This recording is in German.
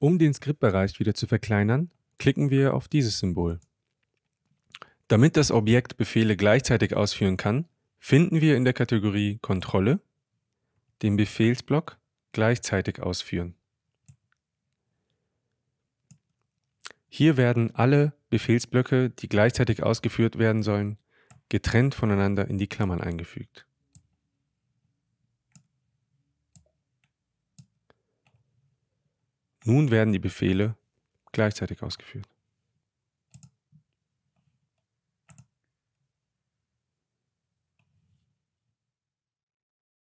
Um den Skriptbereich wieder zu verkleinern, klicken wir auf dieses Symbol. Damit das Objekt Befehle gleichzeitig ausführen kann, finden wir in der Kategorie Kontrolle den Befehlsblock Gleichzeitig ausführen. Hier werden alle Befehlsblöcke, die gleichzeitig ausgeführt werden sollen, getrennt voneinander in die Klammern eingefügt. Nun werden die Befehle gleichzeitig ausgeführt.